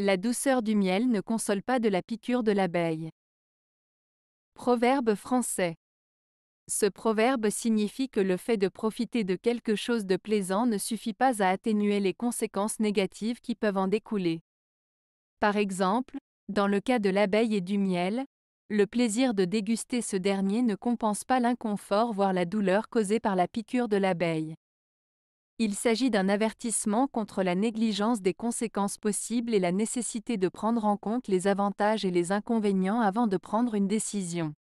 La douceur du miel ne console pas de la piqûre de l'abeille. Proverbe français. Ce proverbe signifie que le fait de profiter de quelque chose de plaisant ne suffit pas à atténuer les conséquences négatives qui peuvent en découler. Par exemple, dans le cas de l'abeille et du miel, le plaisir de déguster ce dernier ne compense pas l'inconfort voire la douleur causée par la piqûre de l'abeille. Il s'agit d'un avertissement contre la négligence des conséquences possibles et la nécessité de prendre en compte les avantages et les inconvénients avant de prendre une décision.